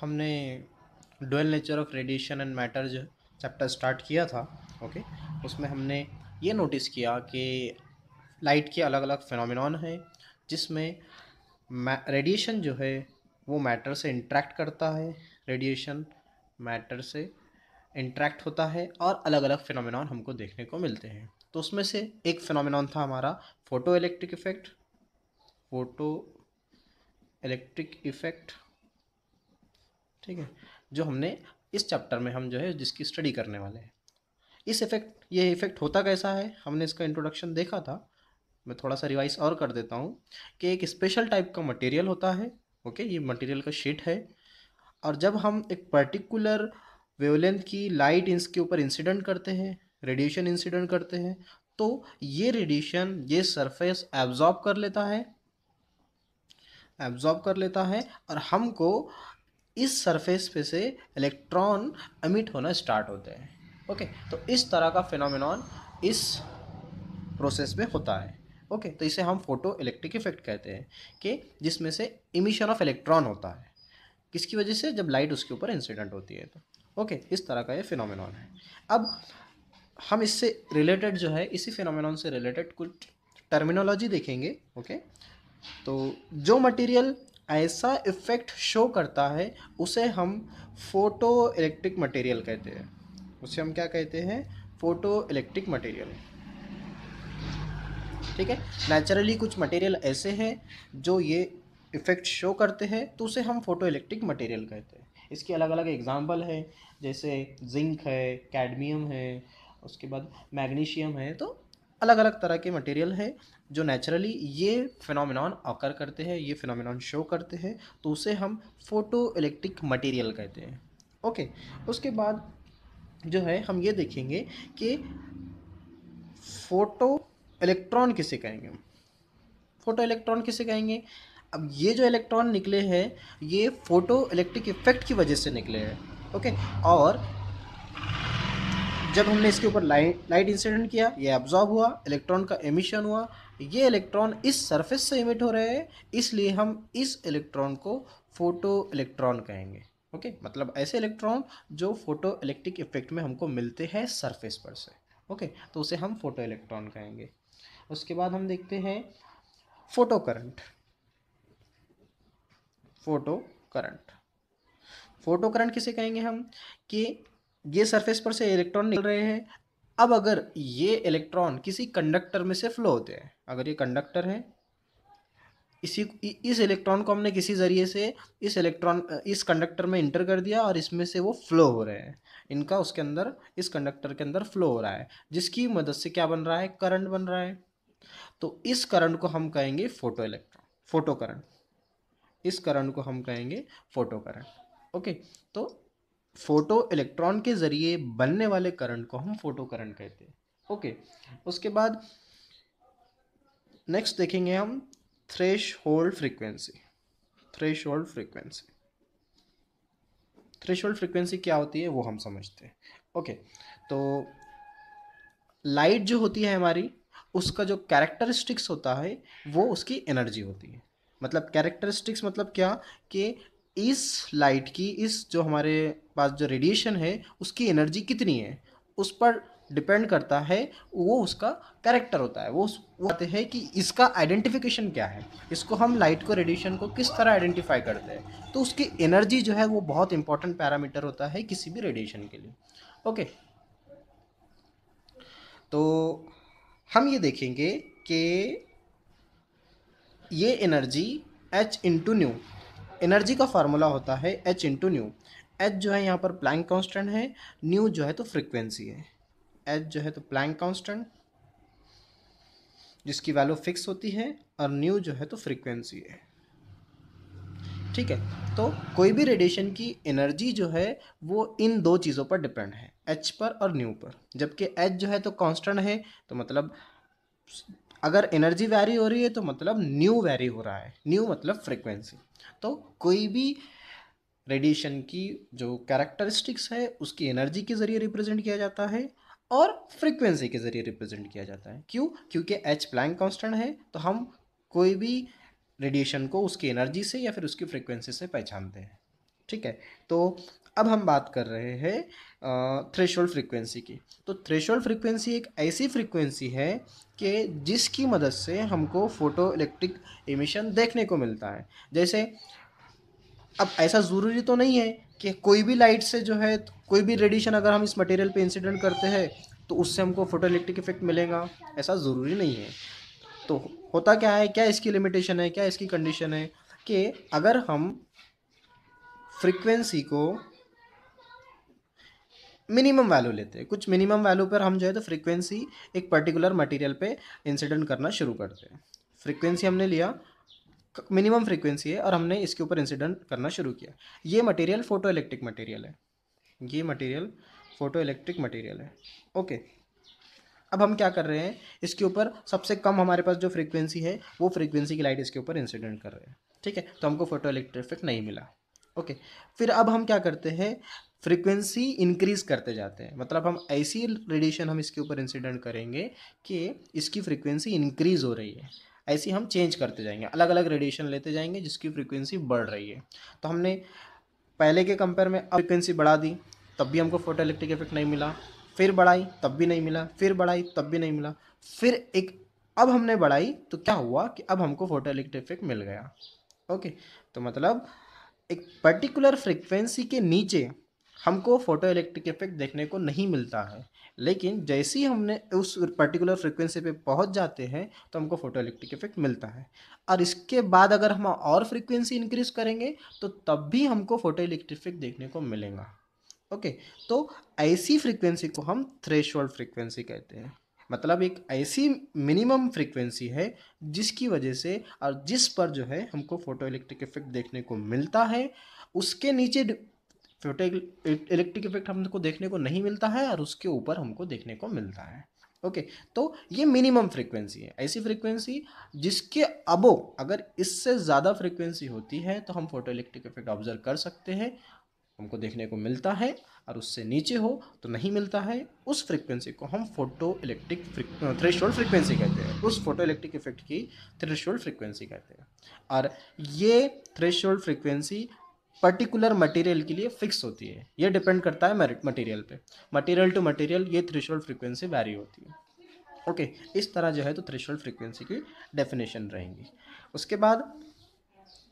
हमने dual nature of radiation and matter जो chapter start किया था ओके उसमें हमने ये नोटिस किया कि लाइट के अलग अलग फिनोमिनॉन हैं जिसमें रेडिएशन जो है वो मैटर से इंट्रैक्ट करता है रेडिएशन मैटर से इंट्रैक्ट होता है और अलग अलग फिनोमिनॉन हमको देखने को मिलते हैं तो उसमें से एक फिनोमिनॉन था हमारा photo electric effect photo electric effect ठीक है जो हमने इस चैप्टर में हम जो है जिसकी स्टडी करने वाले हैं इस इफेक्ट ये इफेक्ट होता कैसा है हमने इसका इंट्रोडक्शन देखा था मैं थोड़ा सा रिवाइज और कर देता हूँ कि एक स्पेशल टाइप का मटेरियल होता है ओके ये मटेरियल का शीट है और जब हम एक पर्टिकुलर वेवलेंथ की लाइट इसके ऊपर इंसिडेंट करते हैं रेडिएशन इंसिडेंट करते हैं तो ये रेडिएशन ये सरफेस एब्जॉर्ब कर लेता है एब्जॉर्ब कर लेता है और हमको इस सरफेस पे से इलेक्ट्रॉन अमिट होना स्टार्ट होते हैं ओके तो इस तरह का फिनोमिनॉन इस प्रोसेस में होता है ओके तो इसे हम फोटो इलेक्ट्रिक इफेक्ट कहते हैं कि जिसमें से इमिशन ऑफ इलेक्ट्रॉन होता है किसकी वजह से जब लाइट उसके ऊपर इंसिडेंट होती है तो ओके okay, इस तरह का ये फिनोमिनॉन है अब हम इससे रिलेटेड जो है इसी फिनोमिनॉन से रिलेटेड कुछ टर्मिनोलॉजी देखेंगे ओके okay? तो जो मटेरियल ऐसा इफ़ेक्ट शो करता है उसे हम फोटो इलेक्ट्रिक मटेरियल कहते हैं उसे हम क्या कहते हैं फोटो इलेक्ट्रिक मटेरियल ठीक है नेचुरली कुछ मटेरियल ऐसे हैं जो ये इफ़ेक्ट शो करते हैं तो उसे हम फोटो इलेक्ट्रिक मटेरियल कहते हैं इसके अलग अलग एग्जाम्पल हैं जैसे जिंक है कैडमियम है उसके बाद मैग्नीशियम है तो अलग अलग तरह के मटेरियल है जो नेचुरली ये फिनोमिनॉन ऑकर करते हैं ये फिनोमिनॉन शो करते हैं तो उसे हम फोटो इलेक्ट्रिक मटेरियल कहते हैं ओके उसके बाद जो है हम ये देखेंगे कि फोटो इलेक्ट्रॉन किसे कहेंगे हम फोटो इलेक्ट्रॉन किसे कहेंगे अब ये जो इलेक्ट्रॉन निकले हैं ये फोटो इलेक्ट्रिक इफेक्ट की वजह से निकले हैं ओके और जब हमने इसके ऊपर लाइट लाइट इंसिडेंट किया ये एब्जॉर्ब हुआ इलेक्ट्रॉन का एमिशन हुआ ये इलेक्ट्रॉन इस सरफेस से इमिट हो रहे हैं इसलिए हम इस इलेक्ट्रॉन को फोटो इलेक्ट्रॉन कहेंगे ओके मतलब ऐसे इलेक्ट्रॉन जो फोटो इलेक्ट्रिक इफेक्ट में हमको मिलते हैं सरफेस पर से ओके तो उसे हम फोटो इलेक्ट्रॉन कहेंगे उसके बाद हम देखते हैं photo current photo current photo current किसे कहेंगे हम कि ये सरफेस पर से इलेक्ट्रॉन निकल रहे हैं अब अगर ये इलेक्ट्रॉन किसी कंडक्टर में से फ्लो होते हैं अगर ये कंडक्टर है इसी इस इलेक्ट्रॉन को हमने किसी ज़रिए से इस इलेक्ट्रॉन इस कंडक्टर में इंटर कर दिया और इसमें से वो फ्लो हो रहे हैं इनका उसके अंदर इस कंडक्टर के अंदर फ्लो हो रहा है जिसकी मदद से क्या बन रहा है करंट बन रहा है तो इस करंट को हम कहेंगे फोटो इलेक्ट्रॉन फोटो करंट इस करंट को हम कहेंगे फोटो करंट ओके तो फोटो इलेक्ट्रॉन के ज़रिए बनने वाले करंट को हम फोटो करंट कहते हैं ओके उसके बाद नेक्स्ट देखेंगे हम threshold frequency threshold frequency threshold frequency क्या होती है वो हम समझते हैं ओके तो लाइट जो होती है हमारी उसका जो कैरेक्टरिस्टिक्स होता है वो उसकी एनर्जी होती है मतलब कैरेक्टरिस्टिक्स मतलब क्या कि इस लाइट की इस जो हमारे पास जो रेडिएशन है उसकी एनर्जी कितनी है उस पर डिपेंड करता है वो उसका कैरेक्टर होता है वो वो आते हैं कि इसका आइडेंटिफिकेशन क्या है इसको हम लाइट को रेडिएशन को किस तरह आइडेंटिफाई करते हैं तो उसकी एनर्जी जो है वो बहुत इंपॉर्टेंट पैरामीटर होता है किसी भी रेडिएशन के लिए ओके तो हम ये देखेंगे कि ये energy H into nu energy का फार्मूला होता है एच इंटू न्यू एच जो है यहाँ पर प्लैंक कांस्टेंट है न्यू जो है तो फ्रीक्वेंसी है एच जो है तो प्लैंक कांस्टेंट जिसकी वैल्यू फिक्स होती है और न्यू जो है तो फ्रीक्वेंसी है ठीक है तो कोई भी रेडिएशन की एनर्जी जो है वो इन दो चीज़ों पर डिपेंड है एच पर और न्यू पर जबकि एच जो है तो कांस्टेंट है तो मतलब अगर एनर्जी वैरी हो रही है तो मतलब न्यू वैरी हो रहा है न्यू मतलब फ्रिक्वेंसी तो कोई भी रेडिएशन की जो कैरेक्टरिस्टिक्स है उसकी एनर्जी के ज़रिए रिप्रेजेंट किया जाता है और फ्रिक्वेंसी के ज़रिए रिप्रेजेंट किया जाता है क्यों क्योंकि एच प्लैंक कॉन्स्टेंट है तो हम कोई भी रेडिएशन को उसकी एनर्जी से या फिर उसकी फ्रिक्वेंसी से पहचानते हैं ठीक है तो अब हम बात कर रहे हैं थ्रेशोल्ड फ्रीक्वेंसी की तो थ्रेशोल्ड फ्रीक्वेंसी एक ऐसी फ्रीक्वेंसी है कि जिसकी मदद से हमको फोटो इलेक्ट्रिक इमिशन देखने को मिलता है जैसे अब ऐसा ज़रूरी तो नहीं है कि कोई भी लाइट से जो है कोई भी रेडिएशन अगर हम इस मटेरियल पे इंसिडेंट करते हैं तो उससे हमको फोटो इलेक्ट्रिक इफेक्ट मिलेगा ऐसा ज़रूरी नहीं है तो होता क्या है क्या इसकी लिमिटेशन है क्या इसकी कंडीशन है कि अगर हम फ्रीक्वेंसी को मिनिमम वैल्यू लेते हैं कुछ मिनिमम वैल्यू पर हम जो है तो फ्रीक्वेंसी एक पर्टिकुलर मटेरियल पे इंसिडेंट करना शुरू करते हैं फ्रीक्वेंसी हमने लिया मिनिमम फ्रीक्वेंसी है और हमने इसके ऊपर इंसिडेंट करना शुरू किया ये मटेरियल फोटो इलेक्ट्रिक मटेरियल है ये मटेरियल फोटो इलेक्ट्रिक मटेरियल है ओके अब हम क्या कर रहे हैं इसके ऊपर सबसे कम हमारे पास जो फ्रीक्वेंसी है वो फ्रीक्वेंसी की लाइट इसके ऊपर इंसिडेंट कर रहे हैं ठीक है तो हमको फोटो इलेक्ट्रिक इफेक्ट नहीं मिला ओके फिर अब हम क्या करते हैं फ्रीक्वेंसी इंक्रीज़ करते जाते हैं मतलब हम ऐसी रेडिएशन हम इसके ऊपर इंसिडेंट करेंगे कि इसकी फ्रीक्वेंसी इंक्रीज़ हो रही है ऐसी हम चेंज करते जाएंगे अलग अलग रेडिएशन लेते जाएंगे जिसकी फ्रीक्वेंसी बढ़ रही है तो हमने पहले के कंपेयर में अब फ्रिक्वेंसी बढ़ा दी तब भी हमको फोटो इलेक्ट्रिक इफेक्ट नहीं मिला फिर बढ़ाई तब भी नहीं मिला फिर बढ़ाई तब भी नहीं मिला फिर एक अब हमने बढ़ाई तो क्या हुआ कि अब हमको फोटो इलेक्ट्रिक इफेक्ट मिल गया ओके तो मतलब एक पर्टिकुलर फ्रिक्वेंसी के नीचे हमको फोटो इलेक्ट्रिक इफेक्ट देखने को नहीं मिलता है लेकिन जैसे ही हमने उस पर्टिकुलर फ्रीक्वेंसी पे पहुंच जाते हैं तो हमको फोटो इलेक्ट्रिक इफेक्ट मिलता है और इसके बाद अगर हम और फ्रीक्वेंसी इंक्रीज करेंगे तो तब भी हमको फोटो इलेक्ट्रिक इफेक्ट देखने को मिलेगा ओके तो ऐसी फ्रीक्वेंसी को हम थ्रेश फ्रीक्वेंसी कहते हैं मतलब एक ऐसी मिनिमम फ्रीक्वेंसी है जिसकी वजह से और जिस पर जो है हमको फोटो इलेक्ट्रिक इफेक्ट देखने को मिलता है उसके नीचे फोटो इलेक्ट्रिक इफेक्ट हमको देखने को नहीं मिलता है और उसके ऊपर हमको देखने को मिलता है ओके okay, तो ये मिनिमम फ्रीक्वेंसी है ऐसी फ्रीक्वेंसी जिसके अबो अगर इससे ज़्यादा फ्रीक्वेंसी होती है तो हम फोटो इलेक्ट्रिक इफेक्ट ऑब्जर्व कर सकते हैं हमको देखने को मिलता है और उससे नीचे हो तो नहीं मिलता है उस फ्रीक्वेंसी को हम फोटो इलेक्ट्रिक थ्रेशोल्ड फ्रीक्वेंसी कहते हैं उस फोटो इलेक्ट्रिक इफेक्ट की थ्रेशोल्ड फ्रीक्वेंसी कहते हैं और ये थ्रेशोल्ड फ्रीक्वेंसी पर्टिकुलर मटेरियल के लिए फिक्स होती है ये डिपेंड करता है मटेरियल पे मटेरियल टू मटेरियल ये थ्रेशोल्ड फ्रीक्वेंसी वैरी होती है ओके okay, इस तरह जो है तो थ्रेशोल्ड फ्रीक्वेंसी की डेफिनेशन रहेंगी उसके बाद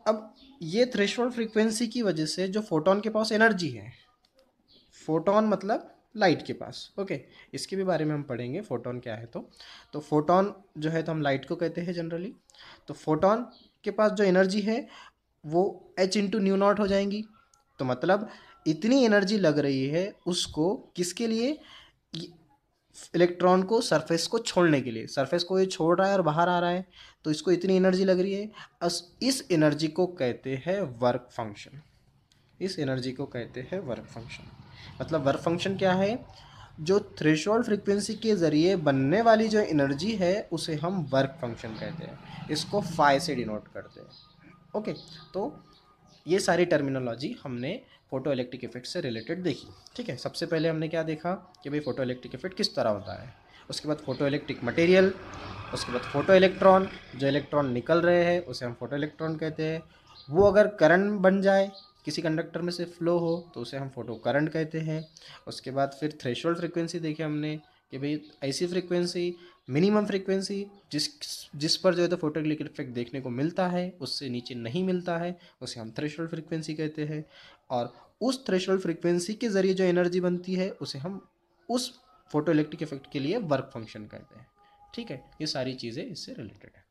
अब ये थ्रेशोल्ड फ्रीक्वेंसी की वजह से जो फोटोन के पास एनर्जी है फोटोन मतलब लाइट के पास ओके इसके भी बारे में हम पढ़ेंगे फोटोन क्या है तो तो फोटोन जो है तो हम लाइट को कहते हैं जनरली तो फोटोन के पास जो एनर्जी है वो एच इंटू न्यू नॉट हो जाएंगी तो मतलब इतनी एनर्जी लग रही है उसको किसके लिए इलेक्ट्रॉन को सरफेस को छोड़ने के लिए सरफेस को ये छोड़ रहा है और बाहर आ रहा है तो इसको इतनी एनर्जी लग रही है इस एनर्जी को कहते हैं वर्क फंक्शन इस एनर्जी को कहते हैं वर्क फंक्शन मतलब वर्क फंक्शन क्या है जो थ्रेशोल्ड फ्रिक्वेंसी के ज़रिए बनने वाली जो एनर्जी है उसे हम वर्क फंक्शन कहते हैं इसको फाइव से डिनोट करते हैं ओके तो ये सारी टर्मिनोलॉजी हमने फोटो इलेक्ट्रिक इफेक्ट से रिलेटेड देखी ठीक है सबसे पहले हमने क्या देखा कि भाई फोटो इलेक्ट्रिक इफेक्ट किस तरह होता है उसके बाद फोटो इलेक्ट्रिक मटेरियल उसके बाद फोटो इलेक्ट्रॉन जो इलेक्ट्रॉन निकल रहे हैं उसे हम फोटो इलेक्ट्रॉन कहते हैं वो अगर करंट बन जाए किसी कंडक्टर में से फ्लो हो तो उसे हम फोटो करंट कहते हैं उसके बाद फिर थ्रेशोल्ड फ्रिक्वेंसी देखी हमने कि भाई ऐसी फ्रिक्वेंसी मिनिमम फ्रीक्वेंसी जिस जिस पर जो है तो फोटोग्लिक इफेक्ट देखने को मिलता है उससे नीचे नहीं मिलता है उसे हम थ्रेशल फ्रीक्वेंसी कहते हैं और उस थ्रेशल फ्रीक्वेंसी के ज़रिए जो एनर्जी बनती है उसे हम उस फोटो इलेक्ट्रिक इफेक्ट के लिए वर्क फंक्शन कहते हैं ठीक है ये सारी चीज़ें इससे रिलेटेड है